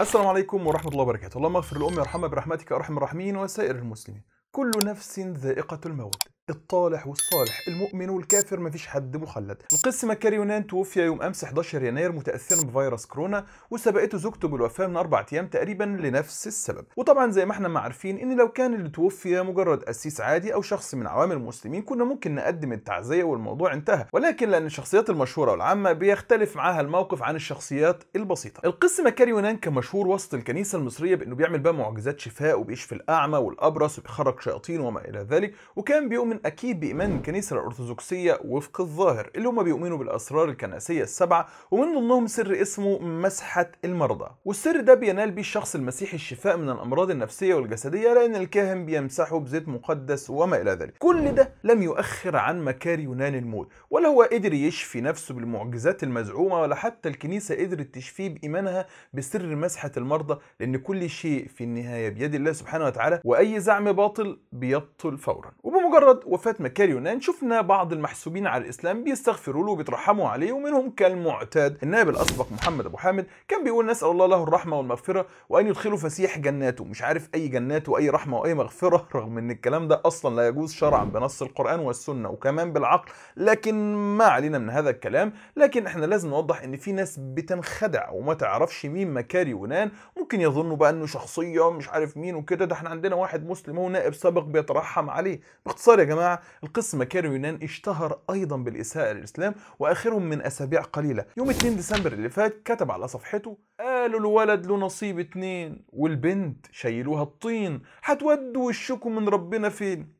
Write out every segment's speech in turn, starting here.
السلام عليكم ورحمة الله وبركاته اللهم اغفر لأمي وارحمها برحمتك أرحم الراحمين وسائر المسلمين كل نفس ذائقة الموت الطالح والصالح المؤمن والكافر مفيش حد مخلد القس مكاريونان توفي يوم امس 11 يناير متاثرا بفيروس كورونا وسبقته زوجته بالوفاه من اربع ايام تقريبا لنفس السبب وطبعا زي ما احنا ما عارفين ان لو كان اللي توفي مجرد قسيس عادي او شخص من عوام المسلمين كنا ممكن نقدم التعزيه والموضوع انتهى ولكن لان الشخصيات المشهوره والعامه بيختلف معاها الموقف عن الشخصيات البسيطه القس مكاريونان كان مشهور وسط الكنيسه المصريه بانه بيعمل بقى معجزات شفاء وبيشفي الاعمى والابرص وبيخرج شياطين وما الى ذلك وكان بيؤمن أكيد بإيمان الكنيسة الأرثوذكسية وفق الظاهر اللي هم بيؤمنوا بالأسرار الكنسية السبعة ومن ضمنهم سر اسمه مسحة المرضى والسر ده بينال بيه الشخص المسيحي الشفاء من الأمراض النفسية والجسدية لأن الكاهن بيمسحه بزيت مقدس وما إلى ذلك كل ده لم يؤخر عن مكار يونان الموت ولا هو قدر يشفي نفسه بالمعجزات المزعومة ولا حتى الكنيسة قدرت تشفيه بإيمانها بسر مسحة المرضى لأن كل شيء في النهاية بيد الله سبحانه وتعالى وأي زعم باطل بيبطل فورا وبمجرد وفاة يونان شفنا بعض المحسوبين على الإسلام بيستغفروا له وبيترحموا عليه ومنهم كالمعتاد النائب الأسبق محمد أبو حامد كان بيقول نسأل الله له الرحمة والمغفرة وأن يدخله فسيح جناته مش عارف أي جنات وأي رحمة وأي مغفرة رغم أن الكلام ده أصلا لا يجوز شرعا بنص القرآن والسنة وكمان بالعقل لكن ما علينا من هذا الكلام لكن احنا لازم نوضح ان في ناس بتنخدع وما تعرفش مين يونان ممكن يظنوا بقى انه شخصيه مش عارف مين وكده ده احنا عندنا واحد مسلم هو نائب سابق بيترحم عليه باختصار يا جماعه القسم مكان يونان اشتهر ايضا بالاساءه للاسلام واخرهم من اسابيع قليله يوم 2 ديسمبر اللي فات كتب على صفحته قالوا الولد له نصيب اتنين والبنت شيلوها الطين هتودوا وشكم من ربنا فين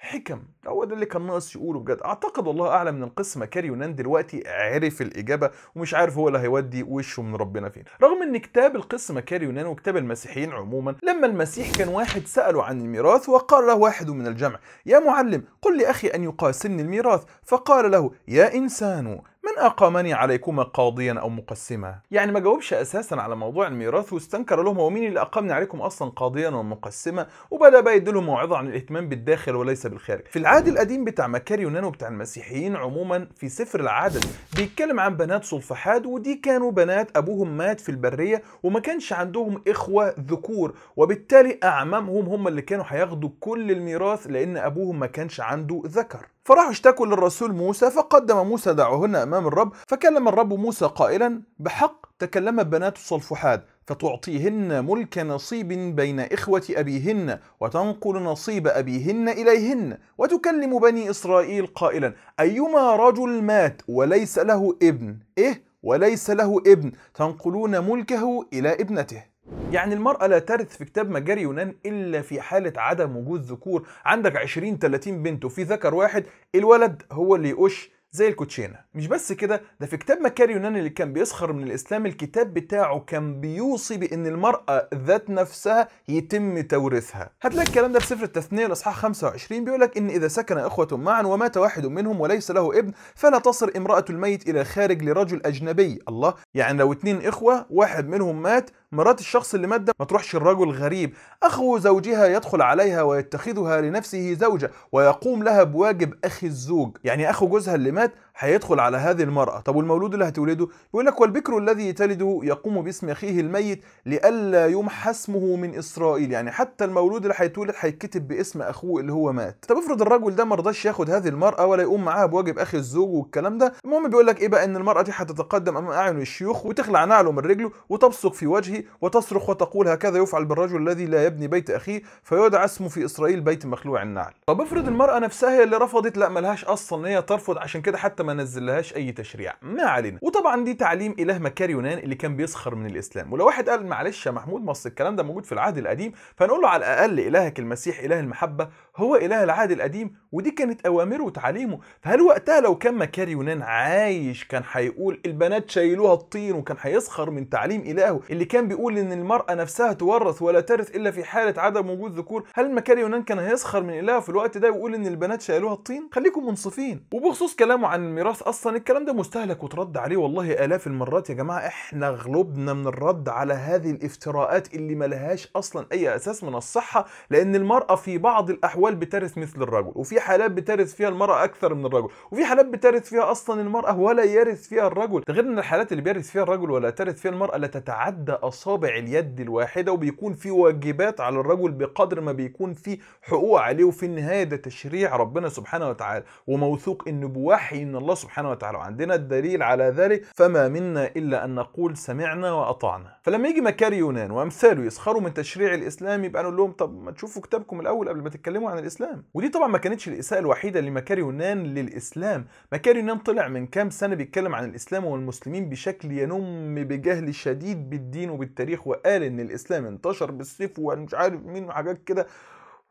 حكم هو ده اللي كان ناقص يقوله بجد اعتقد والله اعلم ان القسم ونان دلوقتي عرف الاجابه ومش عارف هو اللي هيودي وشه من ربنا فين رغم ان كتاب القسم ونان وكتاب المسيحيين عموما لما المسيح كان واحد ساله عن الميراث وقال له واحد من الجمع يا معلم قل لاخي ان يقاسمني الميراث فقال له يا انسان من أقامني عليكما قاضيا أو مقسما يعني ما جاوبش أساسا على موضوع الميراث واستنكر لهم هو مين اللي أقامني عليكم أصلا قاضيا ومقسما وبدأ بقى يديلهم موعظة عن الاهتمام بالداخل وليس بالخارج في العهد القديم بتاع مكاري يونان وبتاع المسيحيين عموما في سفر العدد بيتكلم عن بنات صلفحاد ودي كانوا بنات أبوهم مات في البرية وما كانش عندهم إخوة ذكور وبالتالي أعمامهم هم اللي كانوا هياخدوا كل الميراث لأن أبوهم ما كانش عنده ذكر فراحوا اشتكوا للرسول موسى فقدم موسى دعوهن أمام الرب فكلم الرب موسى قائلا بحق تكلم بنات صلفحاد فتعطيهن ملك نصيب بين إخوة أبيهن وتنقل نصيب أبيهن إليهن وتكلم بني إسرائيل قائلا أيما رجل مات وليس له ابن إيه وليس له ابن تنقلون ملكه إلى ابنته يعني المرأة لا ترث في كتاب مجاري يونان إلا في حالة عدم وجود ذكور عندك 20 30 بنت وفي ذكر واحد الولد هو اللي يقش زي الكوتشينة مش بس كده ده في كتاب مكاري يونان اللي كان بيسخر من الإسلام الكتاب بتاعه كان بيوصي بأن المرأة ذات نفسها يتم توريثها هتلاقي الكلام ده في سفر التثنية الإصحاح 25 بيقولك إن إذا سكن إخوة معا ومات واحد منهم وليس له ابن فلا تصل امرأة الميت إلى خارج لرجل أجنبي الله يعني لو اتنين إخوة واحد منهم مات مرات الشخص اللي مات ده ما تروحش الرجل غريب اخو زوجها يدخل عليها ويتخذها لنفسه زوجه ويقوم لها بواجب اخي الزوج يعني اخو جوزها اللي مات هيدخل على هذه المرأة طب والمولود اللي هتولده يقول لك والبكر الذي تلده يقوم باسم أخيه الميت لئلا يمحى اسمه من إسرائيل يعني حتى المولود اللي هيتولد هيتكتب باسم أخوه اللي هو مات طب افرض الرجل ده مرضاش ياخد هذه المرأة ولا يقوم معاها بواجب أخي الزوج والكلام ده المهم بيقول لك إيه بقى إن المرأة دي هتتقدم أمام أعين الشيوخ وتخلع نعله من رجله وتبصق في وجهه وتصرخ وتقول هكذا يفعل بالرجل الذي لا يبني بيت أخيه فيدعى اسمه في إسرائيل بيت مخلوع النعل طب افرض المرأة نفسها هي اللي رفضت لا ملهاش أصلا هي ترفض عشان كده حتى ما نزلهاش اي تشريع ما علينا وطبعا دي تعليم اله مكار يونان اللي كان بيسخر من الاسلام ولو واحد قال معلش يا محمود ما الكلام ده موجود في العهد القديم فنقول له على الاقل الهك المسيح اله المحبه هو اله العهد القديم ودي كانت اوامره وتعاليمه فهل وقتها لو كان مكار يونان عايش كان هيقول البنات شايلوها الطين وكان هيسخر من تعليم الهه اللي كان بيقول ان المراه نفسها تورث ولا ترث الا في حاله عدم وجود ذكور هل مكار يونان كان هيسخر من الهه في الوقت ده ويقول ان البنات شايلوها الطين خليكم منصفين وبخصوص كلامه عن الميراث اصلا الكلام ده مستهلك وترد عليه والله الاف المرات يا جماعه احنا غلبنا من الرد على هذه الافتراءات اللي ملهاش اصلا اي اساس من الصحه لان المراه في بعض الاحوال بترث مثل الرجل وفي حالات بترث فيها المراه اكثر من الرجل وفي حالات بترث فيها اصلا المراه ولا يرث فيها الرجل ده غير ان الحالات اللي بيرث فيها الرجل ولا ترث فيها المراه لا تتعدى اصابع اليد الواحده وبيكون في واجبات على الرجل بقدر ما بيكون في حقوق عليه وفي النهايه ده تشريع ربنا سبحانه وتعالى وموثوق انه بوحي ان الله سبحانه وتعالى وعندنا الدليل على ذلك فما منا إلا أن نقول سمعنا وأطعنا فلما يجي مكاري يونان وأمثاله يسخروا من تشريع الإسلام يبقى نقول لهم طب ما تشوفوا كتابكم الأول قبل ما تتكلموا عن الإسلام ودي طبعا ما كانتش الإساءة الوحيدة لمكاري يونان للإسلام مكاري يونان طلع من كام سنة بيتكلم عن الإسلام والمسلمين بشكل ينم بجهل شديد بالدين وبالتاريخ وقال إن الإسلام انتشر بالسيف ومش عارف مين وحاجات كده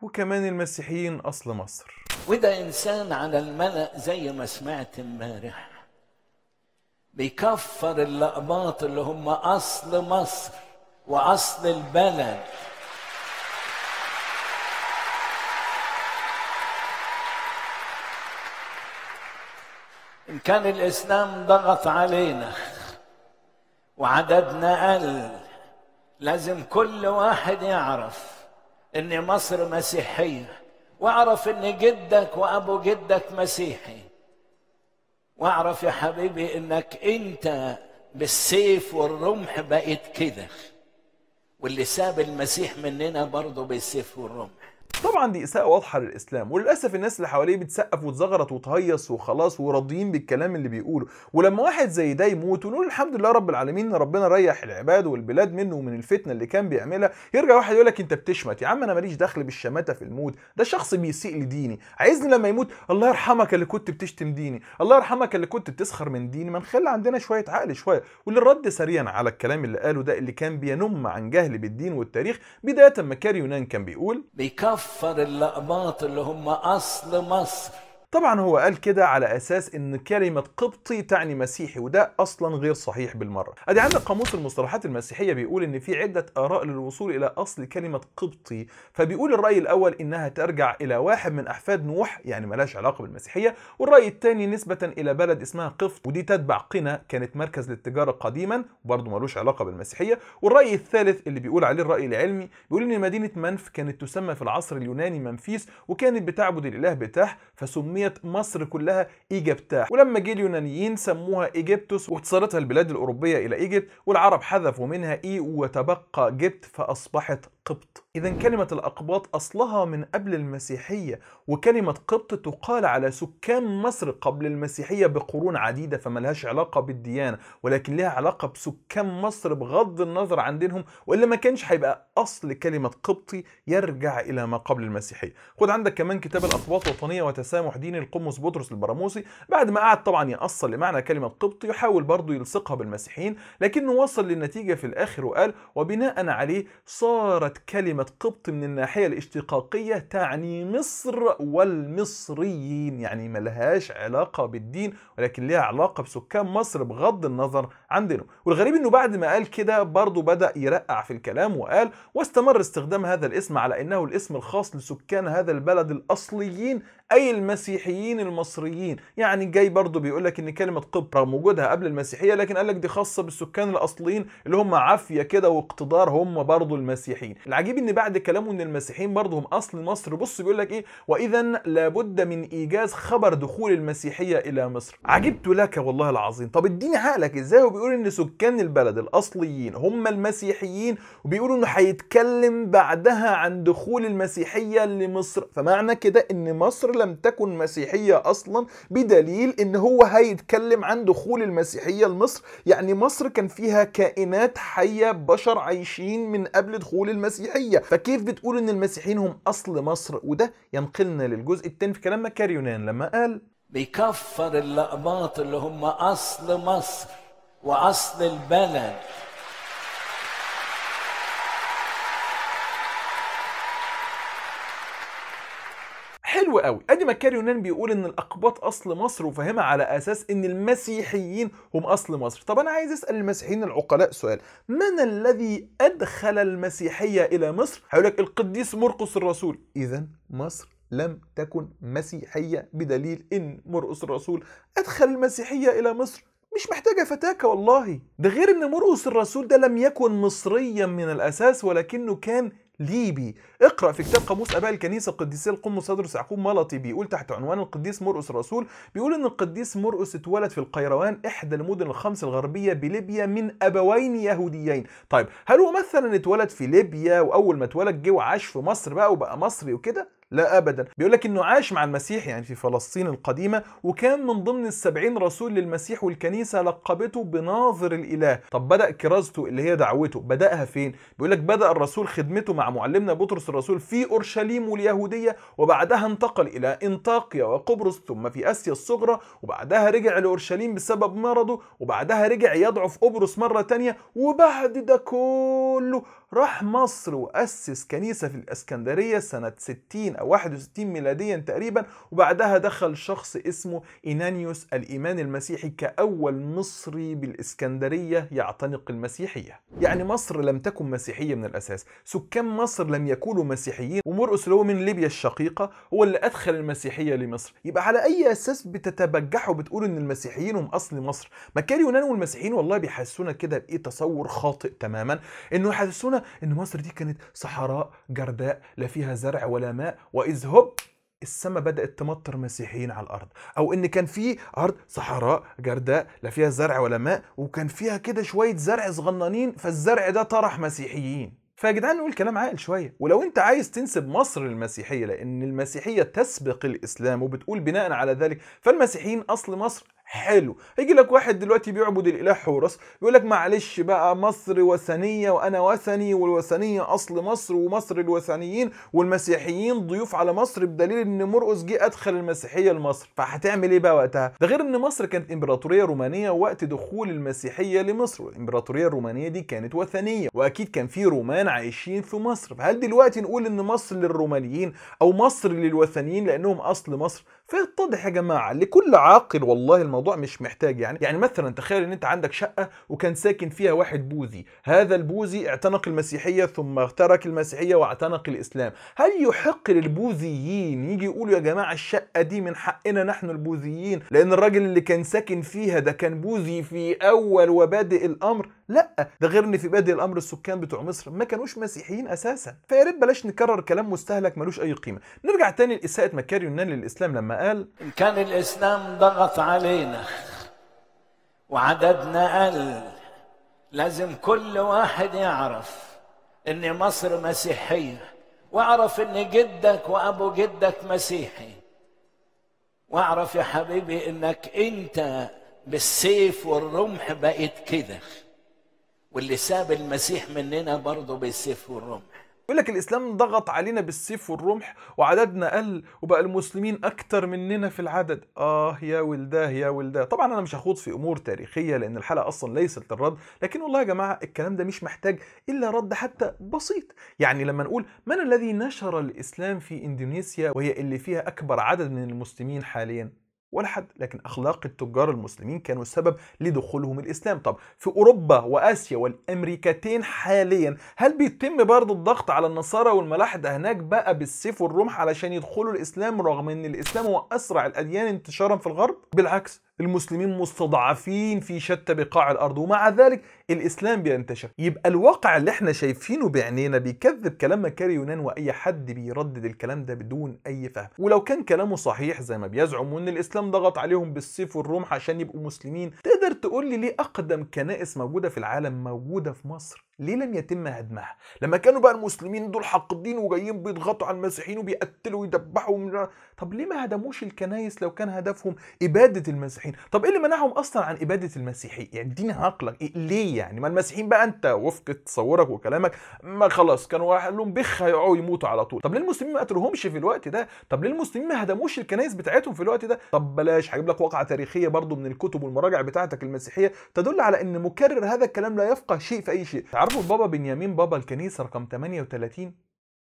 وكمان المسيحيين أصل مصر وده إنسان على الملأ زي ما سمعت امبارح بيكفر اللقباط اللي هم أصل مصر وأصل البلد إن كان الإسلام ضغط علينا وعددنا قل لازم كل واحد يعرف ان مصر مسيحيه واعرف ان جدك وابو جدك مسيحي واعرف يا حبيبي انك انت بالسيف والرمح بقيت كده واللي ساب المسيح مننا برضه بالسيف والرمح طبعا دي اساءه واضحه للاسلام وللاسف الناس اللي حواليه بتسقف وتزغرط وتهيص وخلاص وراضيين بالكلام اللي بيقوله ولما واحد زي ده يموت ونقول الحمد لله رب العالمين ان ربنا ريح العباد والبلاد منه ومن الفتنه اللي كان بيعملها يرجع واحد يقول لك انت بتشمت يا عم انا ماليش دخل بالشماته في الموت ده شخص بيسيء لديني عايزني لما يموت الله يرحمك اللي كنت بتشتم ديني الله يرحمك اللي كنت بتسخر من ديني ما نخلي عندنا شويه عقل شويه وللرد سريعا على الكلام اللي قاله ده اللي كان بينم عن جهل بالدين والتاريخ بدايه ما كان بيقول وفر الأقباط اللي هم أصل مصر طبعا هو قال كده على اساس ان كلمه قبطي تعني مسيحي وده اصلا غير صحيح بالمره ادي عندك قاموس المصطلحات المسيحيه بيقول ان في عده اراء للوصول الى اصل كلمه قبطي فبيقول الراي الاول انها ترجع الى واحد من احفاد نوح يعني ملاش علاقه بالمسيحيه والراي الثاني نسبه الى بلد اسمها قفط ودي تتبع قنا كانت مركز للتجاره قديما وبرضه ملوش علاقه بالمسيحيه والراي الثالث اللي بيقول عليه الراي العلمي بيقول ان مدينه منف كانت تسمى في العصر اليوناني منفيس وكانت بتعبد الاله بتاح فسمي تسمية مصر كلها إيجابتاح ولما جه اليونانيين سموها إيجيبتوس واتصالتها البلاد الأوروبية إلى إيجيبت والعرب حذفوا منها إي وتبقى جبت فأصبحت قبط إذا كلمة الأقباط أصلها من قبل المسيحية وكلمة قبط تقال على سكان مصر قبل المسيحية بقرون عديدة فما لهاش علاقة بالديانة ولكن لها علاقة بسكان مصر بغض النظر عن دينهم وإلا ما كانش هيبقى أصل كلمة قبطي يرجع إلى ما قبل المسيحية خد عندك كمان كتاب الأقباط وطنية وتسامح ديني القمص بطرس البراموسي بعد ما قعد طبعا يأصل لمعنى كلمة قبطي يحاول برضه يلصقها بالمسيحيين لكنه وصل للنتيجة في الآخر وقال وبناء عليه صارت كلمة قبط من الناحية الاشتقاقية تعني مصر والمصريين يعني ملهاش علاقة بالدين ولكن ليها علاقة بسكان مصر بغض النظر عن دينهم والغريب انه بعد ما قال كده برضه بدأ يرقع في الكلام وقال واستمر استخدام هذا الاسم على انه الاسم الخاص لسكان هذا البلد الاصليين اي المسيحيين المصريين يعني جاي برضه بيقول لك ان كلمة قبط رغم وجودها قبل المسيحية لكن قال لك دي خاصة بالسكان الاصليين اللي هم عافية كده واقتدار هم برضه المسيحيين العجيب ان بعد كلامه ان المسيحيين برضه هم اصل مصر بص بيقول لك ايه واذا لابد من ايجاز خبر دخول المسيحيه الى مصر عجبت لك والله العظيم طب اديني عقلك ازاي وبيقول ان سكان البلد الاصليين هم المسيحيين وبيقولوا انه هيتكلم بعدها عن دخول المسيحيه لمصر فمعنى كده ان مصر لم تكن مسيحيه اصلا بدليل ان هو هيتكلم عن دخول المسيحيه لمصر يعني مصر كان فيها كائنات حيه بشر عايشين من قبل دخول المسيحيه المسيحيه فكيف بتقول ان المسيحيين هم اصل مصر وده ينقلنا للجزء الثاني في كلام مكار يونان لما قال بيكفر اللقباط اللي هم اصل مصر واصل البلد حلو قوي ادي مكاري يونان بيقول ان الاقباط اصل مصر وفاهمها على اساس ان المسيحيين هم اصل مصر طب انا عايز اسال المسيحيين العقلاء سؤال من الذي ادخل المسيحيه الى مصر هيقول لك القديس مرقس الرسول اذا مصر لم تكن مسيحيه بدليل ان مرقس الرسول ادخل المسيحيه الى مصر مش محتاجة فتاكة والله ده غير ان مرقس الرسول ده لم يكن مصريا من الاساس ولكنه كان ليبي اقرا في كتاب قاموس اباء الكنيسه القديسيه القدس تدرس يعقوب ملطي بيقول تحت عنوان القديس مرقس الرسول بيقول ان القديس مرقس اتولد في القيروان احدى المدن الخمس الغربيه بليبيا من ابوين يهوديين طيب هل هو مثلا اتولد في ليبيا واول ما اتولد جه وعاش في مصر بقى وبقى مصري وكده لا أبدا بيقول لك أنه عاش مع المسيح يعني في فلسطين القديمة وكان من ضمن السبعين رسول للمسيح والكنيسة لقبته بناظر الإله طب بدأ كرازته اللي هي دعوته بدأها فين؟ بيقول لك بدأ الرسول خدمته مع معلمنا بطرس الرسول في أورشليم واليهودية وبعدها انتقل إلى انطاكيا وقبرص ثم في آسيا الصغرى وبعدها رجع لأورشليم بسبب مرضه وبعدها رجع يضعف قبرص مرة تانية وبعد ده كله راح مصر وأسس كنيسة في الإسكندرية سنة 60 أو 61 ميلاديا تقريبا وبعدها دخل شخص اسمه إنانيوس الإيمان المسيحي كأول مصري بالإسكندرية يعتنق المسيحية يعني مصر لم تكن مسيحية من الأساس سكان مصر لم يكونوا مسيحيين ومرقس اللي هو من ليبيا الشقيقة هو اللي أدخل المسيحية لمصر يبقى على أي أساس بتتبجحوا بتقولوا إن المسيحيين هم أصل مصر ما كان اليونان والمسيحيين والله بيحسسونا كده بإيه تصور خاطئ تماما إنه يحسسونا إن مصر دي كانت صحراء جرداء لا فيها زرع ولا ماء واذ هب السماء بدات تمطر مسيحيين على الارض او ان كان في ارض صحراء جرداء لا فيها زرع ولا ماء وكان فيها كده شويه زرع صغننين فالزرع ده طرح مسيحيين فيا جدعان نقول كلام عاقل شويه ولو انت عايز تنسب مصر للمسيحيه لان المسيحيه تسبق الاسلام وبتقول بناء على ذلك فالمسيحيين اصل مصر حلو هيجي لك واحد دلوقتي بيعبد الاله حورس يقول لك معلش بقى مصر وثنيه وانا وثني والوثنيه اصل مصر ومصر الوثنيين والمسيحيين ضيوف على مصر بدليل ان مرقس جه ادخل المسيحيه لمصر فهتعمل ايه بقى وقتها ده غير ان مصر كانت امبراطوريه رومانيه وقت دخول المسيحيه لمصر الامبراطوريه الرومانيه دي كانت وثنيه واكيد كان في رومان عايشين في مصر فهل دلوقتي نقول ان مصر للرومانيين او مصر للوثنيين لانهم اصل مصر فاتضح يا جماعه لكل عاقل والله الموضوع مش محتاج يعني يعني مثلا تخيل ان انت عندك شقه وكان ساكن فيها واحد بوذي هذا البوذي اعتنق المسيحيه ثم ترك المسيحيه واعتنق الاسلام هل يحق للبوذيين يجي يقولوا يا جماعه الشقه دي من حقنا نحن البوذيين لان الراجل اللي كان ساكن فيها ده كان بوذي في اول وبادئ الامر لا ده غير ان في بادئ الامر السكان بتوع مصر ما كانوش مسيحيين اساسا فيا ريت بلاش نكرر كلام مستهلك ملوش اي قيمه نرجع تاني لاساءه مكاري يونان للاسلام لما قال كان الإسلام ضغط علينا وعددنا قل لازم كل واحد يعرف إن مصر مسيحية واعرف إن جدك وأبو جدك مسيحي واعرف يا حبيبي إنك أنت بالسيف والرمح بقيت كده واللي ساب المسيح مننا برضه بالسيف والرمح بيقول لك الاسلام ضغط علينا بالسيف والرمح وعددنا قل وبقى المسلمين اكتر مننا في العدد اه يا ولداه يا ولداه طبعا انا مش هخوض في امور تاريخيه لان الحلقه اصلا ليست للرد لكن والله يا جماعه الكلام ده مش محتاج الا رد حتى بسيط يعني لما نقول من الذي نشر الاسلام في اندونيسيا وهي اللي فيها اكبر عدد من المسلمين حاليا ولا حد لكن أخلاق التجار المسلمين كانوا السبب لدخولهم الإسلام طب في أوروبا وآسيا والأمريكتين حاليا هل بيتم برضه الضغط على النصارى والملاحدة هناك بقى بالسيف والرمح علشان يدخلوا الإسلام رغم أن الإسلام هو أسرع الأديان انتشارا في الغرب بالعكس المسلمين مستضعفين في شتى بقاع الأرض ومع ذلك الاسلام بينتشر يبقى الواقع اللي احنا شايفينه بعينينا بيكذب كلام مكاري يونان واي حد بيردد الكلام ده بدون اي فهم ولو كان كلامه صحيح زي ما بيزعم وان الاسلام ضغط عليهم بالسيف والرمح عشان يبقوا مسلمين تقدر تقول لي ليه اقدم كنائس موجوده في العالم موجوده في مصر ليه لم يتم هدمها لما كانوا بقى المسلمين دول حاقدين وجايين بيضغطوا على المسيحيين وبيقتلوا ويدبحوا ومن... طب ليه ما هدموش الكنايس لو كان هدفهم اباده المسيحيين طب ايه اللي منعهم اصلا عن اباده المسيحيين يعني اديني عقلك إيه ليه يعني ما المسيحيين بقى انت وفق تصورك وكلامك ما خلاص كانوا لهم بخ هيقعوا يموتوا على طول طب ليه المسلمين ما قتلوهمش في الوقت ده طب ليه المسلمين ما هدموش الكنائس بتاعتهم في الوقت ده طب بلاش هجيب لك واقعه تاريخيه برضو من الكتب والمراجع بتاعتك المسيحيه تدل على ان مكرر هذا الكلام لا يفقه شيء في اي شيء تعرفوا البابا بنيامين بابا الكنيسه رقم 38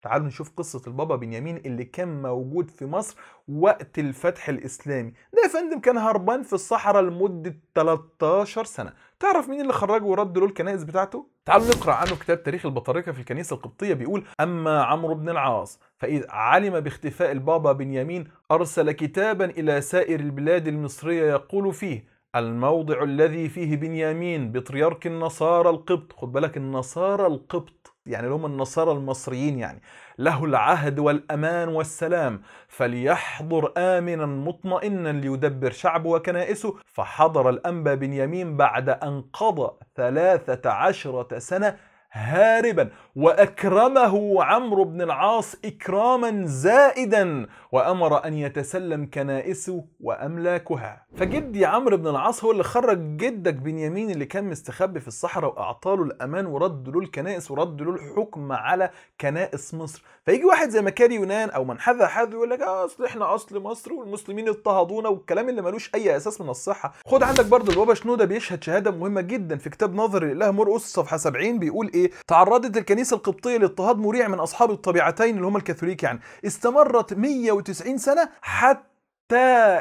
تعالوا نشوف قصة البابا بنيامين اللي كان موجود في مصر وقت الفتح الإسلامي ده يا فندم كان هربان في الصحراء لمدة 13 سنة تعرف مين اللي خرجه ورد له الكنائس بتاعته تعالوا نقرا عنه كتاب تاريخ البطاركه في الكنيسه القبطيه بيقول اما عمرو بن العاص فاذ علم باختفاء البابا بنيامين ارسل كتابا الى سائر البلاد المصريه يقول فيه الموضع الذي فيه بنيامين بطريرك النصارى القبط خد بالك النصارى القبط يعني اللي هم النصارى المصريين يعني له العهد والأمان والسلام فليحضر آمنا مطمئنا ليدبر شعبه وكنائسه فحضر الأنبا بنيامين بعد أن قضى ثلاثة عشرة سنة هاربا واكرمه عمرو بن العاص اكراما زائدا وامر ان يتسلم كنائسه واملاكها فجدي عمرو بن العاص هو اللي خرج جدك بنيامين اللي كان مستخبي في الصحراء واعطاله الامان ورد له الكنائس ورد له الحكم على كنائس مصر فيجي واحد زي مكاري يونان او من حذا حذو يقول لك اصل احنا اصل مصر والمسلمين اضطهدونا والكلام اللي ملوش اي اساس من الصحه خد عندك برضه البابا شنوده بيشهد شهاده مهمه جدا في كتاب نظري الاله مرقس صفحه 70 بيقول ايه تعرضت الكنيسه القبطيه لاضطهاد مريع من اصحاب الطبيعتين اللي هم الكاثوليك يعني استمرت 190 سنه حتى تا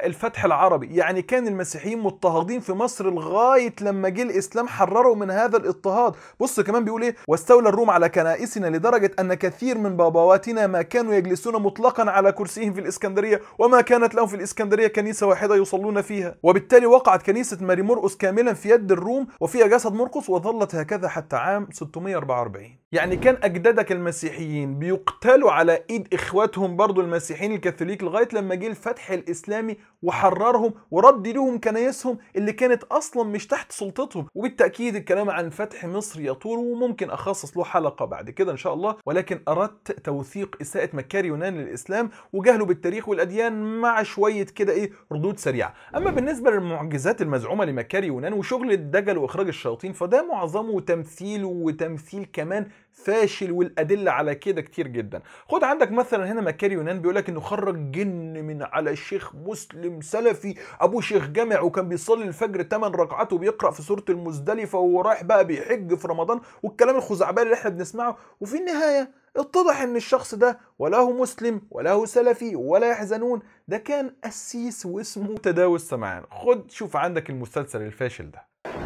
الفتح العربي يعني كان المسيحيين مضطهدين في مصر لغاية لما جه الإسلام حرروا من هذا الاضطهاد بص كمان بيقول إيه واستولى الروم على كنائسنا لدرجة أن كثير من باباواتنا ما كانوا يجلسون مطلقا على كرسيهم في الإسكندرية وما كانت لهم في الإسكندرية كنيسة واحدة يصلون فيها وبالتالي وقعت كنيسة ماري مرقس كاملا في يد الروم وفيها جسد مرقس وظلت هكذا حتى عام 644 يعني كان أجدادك المسيحيين بيقتلوا على إيد إخواتهم برضو المسيحيين الكاثوليك لغاية لما جه الفتح الإسلامي وحررهم ورد لهم كنايسهم اللي كانت أصلا مش تحت سلطتهم وبالتأكيد الكلام عن فتح مصر يطول وممكن أخصص له حلقة بعد كده إن شاء الله ولكن أردت توثيق إساءة مكاري يونان للإسلام وجهله بالتاريخ والأديان مع شوية كده إيه ردود سريعة أما بالنسبة للمعجزات المزعومة لمكاري يونان وشغل الدجل وإخراج الشياطين فده معظمه تمثيل وتمثيل كمان فاشل والادله على كده كتير جدا خد عندك مثلا هنا مكاري يونان بيقول لك انه خرج جن من على شيخ مسلم سلفي ابوه شيخ جامع وكان بيصلي الفجر 8 ركعات وبيقرا في سوره المزدلفه وهو رايح بقى بيحج في رمضان والكلام الخزعبلي اللي احنا بنسمعه وفي النهايه اتضح ان الشخص ده ولا هو مسلم ولا هو سلفي ولا يحزنون ده كان قسيس واسمه تداوي السمعان خد شوف عندك المسلسل الفاشل ده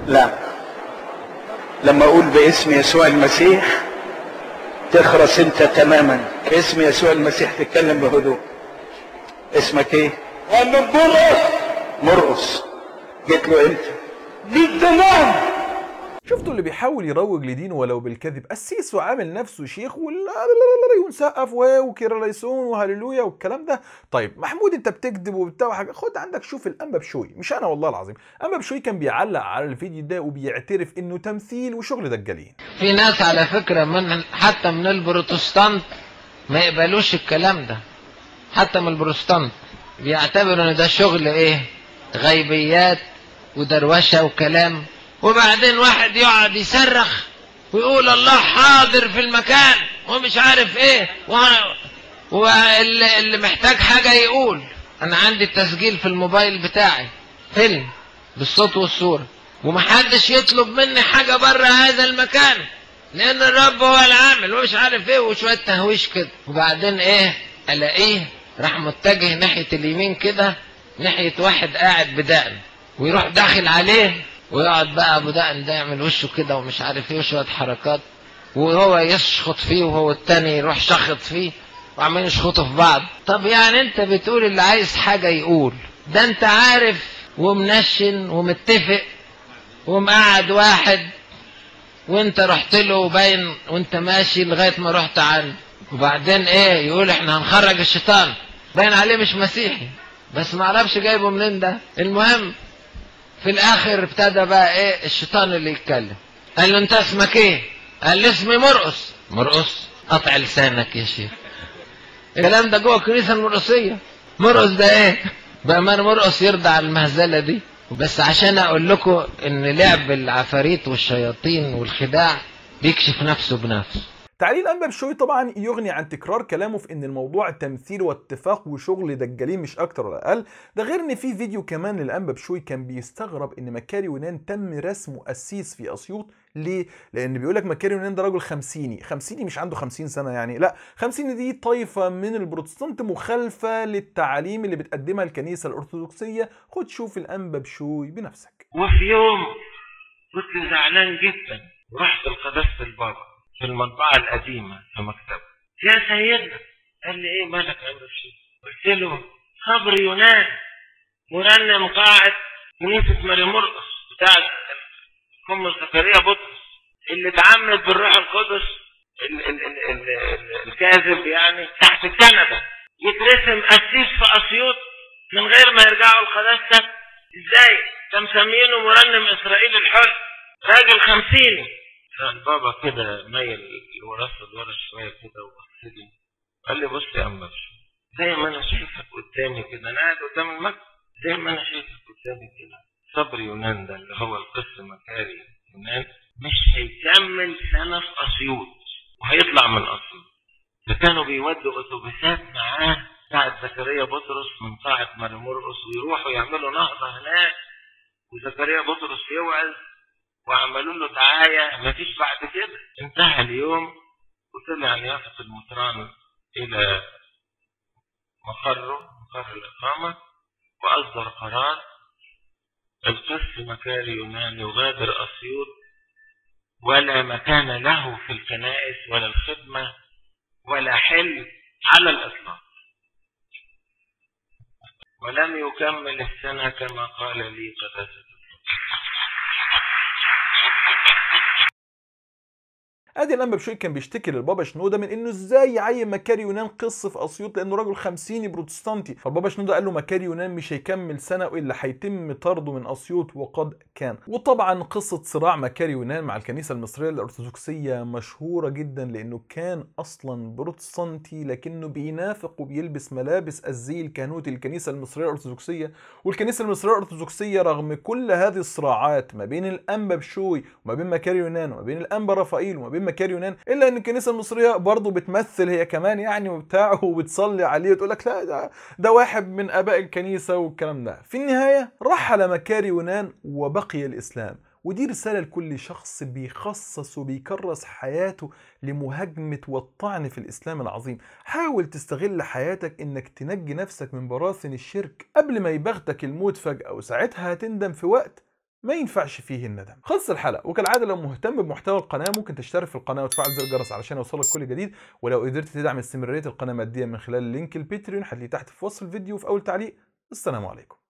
لا لما اقول باسم يسوع المسيح تخرس انت تماما اسم يسوع المسيح تتكلم بهدوء اسمك ايه انا مرقص مرقص جيت له انت للزمان شفتوا اللي بيحاول يروج لدينه ولو بالكذب السيسو عامل نفسه شيخ ونسقف وكيرليسون وهللويا والكلام ده طيب محمود انت بتكذب وبتاع وحاجه خد عندك شوف الانبا بشوي مش انا والله العظيم انبا بشوي كان بيعلق على الفيديو ده وبيعترف انه تمثيل وشغل دجالين في ناس على فكره من حتى من البروتستانت ما يقبلوش الكلام ده حتى من البروتستانت بيعتبروا ان ده شغل ايه غيبيات ودروشه وكلام وبعدين واحد يقعد يصرخ ويقول الله حاضر في المكان ومش عارف ايه واللي محتاج حاجة يقول انا عندي التسجيل في الموبايل بتاعي فيلم بالصوت والصورة ومحدش يطلب مني حاجة بره هذا المكان لان الرب هو العامل ومش عارف ايه وشوية تهويش كده وبعدين ايه الاقيه راح متجه ناحية اليمين كده ناحية واحد قاعد بدقن ويروح داخل عليه ويقعد بقى ابو دقن ده يعمل وشه كده ومش عارف ايه وشويه حركات وهو يشخط فيه وهو التاني يروح شخط فيه وعمالين يشخطوا في بعض طب يعني انت بتقول اللي عايز حاجه يقول ده انت عارف ومنشن ومتفق ومقعد واحد وانت رحت له وباين وانت ماشي لغايه ما رحت عنه وبعدين ايه يقول احنا هنخرج الشيطان باين عليه مش مسيحي بس ما اعرفش جايبه منين ده المهم في الاخر ابتدى بقى ايه الشيطان اللي يتكلم قال له انت اسمك ايه قال لي اسمي مرقص مرقص قطع لسانك يا شيخ الكلام ده جوه الكنيسه المرقصيه مرقص ده ايه بامانه مرقص يرضى على المهزله دي بس عشان اقول لكم ان لعب العفاريت والشياطين والخداع بيكشف نفسه بنفسه تعليل أنبا بشوي طبعا يغني عن تكرار كلامه في ان الموضوع تمثيل واتفاق وشغل دجالين مش اكتر ولا اقل ده غير ان في فيديو كمان للأنبا بشوي كان بيستغرب ان مكاري ونان تم رسمه قسيس في اسيوط ليه؟ لأن بيقول لك مكاري ونان ده راجل خمسيني، خمسيني مش عنده خمسين سنة يعني، لا، خمسيني دي طائفة من البروتستانت مخالفة للتعاليم اللي بتقدمها الكنيسة الأرثوذكسية، خد شوف الأنبا بشوي بنفسك. وفي يوم كنت زعلان جدا، رحت القداسه البابا، في المطبعة القديمة في مكتبه يا سيدنا قال لي ايه مالك عمرو الشيخ قلت له صبر يونان مرنم قاعد كنيسة مريم مرقص بتاع القمة زكريا بطرس اللي اتعمد بالروح القدس ال ال ال ال ال الكاذب يعني تحت الكنبة يترسم قسيس في اسيوط من غير ما يرجعوا القداسة ازاي؟ ده مسمينه مرنم اسرائيل الحر راجل خمسيني كان بابا كده مايل الوراثة لورا شوية كده وبص لي قال لي بص يا أمر زي ما أنا شايفك قدامي كده أنا قاعد قدام المكتب زي ما أنا شايفك قدامي كده صبري يونان ده اللي هو القس مكاري يونان مش هيكمل سنة في أسيوط وهيطلع من أسيوط فكانوا بيودوا أتوبيسات معاه بتاعة زكريا بطرس من قاعة مرمرقس ويروحوا يعملوا نهضة هناك وزكريا بطرس يوعز وعملوا له دعاية ما فيش بعد كده انتهى اليوم وطلع نيافة المطران إلى مقره مقر الإقامة وأصدر قرار القس مكان يونان يغادر أسيوط ولا مكان له في الكنائس ولا الخدمة ولا حل على الإطلاق ولم يكمل السنة كما قال لي قداسة ادي الانبا بشوي كان بيشتكي للبابا شنوده من انه ازاي يعين مكاري يونان قصة في اسيوط لانه راجل خمسيني بروتستانتي فالبابا شنوده قال له مكاري يونان مش هيكمل سنه والا هيتم طرده من اسيوط وقد كان وطبعا قصه صراع مكاري يونان مع الكنيسه المصريه الارثوذكسيه مشهوره جدا لانه كان اصلا بروتستانتي لكنه بينافق وبيلبس ملابس الزي الكهنوتي الكنيسة المصريه الارثوذكسيه والكنيسه المصريه الارثوذكسيه رغم كل هذه الصراعات ما بين الانبا بشوي وما بين مكاري يونان وما بين الانبا رافائيل وما بين مكاري يونان الا ان الكنيسه المصريه برضه بتمثل هي كمان يعني وبتاع وبتصلي عليه وتقول لك لا ده, ده واحد من اباء الكنيسه والكلام ده في النهايه رحل مكاري يونان وبقي الاسلام ودي رسالة لكل شخص بيخصص وبيكرس حياته لمهاجمة والطعن في الإسلام العظيم حاول تستغل حياتك إنك تنجي نفسك من براثن الشرك قبل ما يبغتك الموت فجأة وساعتها هتندم في وقت ما ينفعش فيه الندم خلص الحلقه وكالعاده لو مهتم بمحتوى القناه ممكن تشترك في القناه وتفعل زر الجرس علشان يوصلك كل جديد ولو قدرت تدعم استمراريه القناه ماديا من خلال لينك الباتريون هتلاقيه تحت في وصف الفيديو في اول تعليق السلام عليكم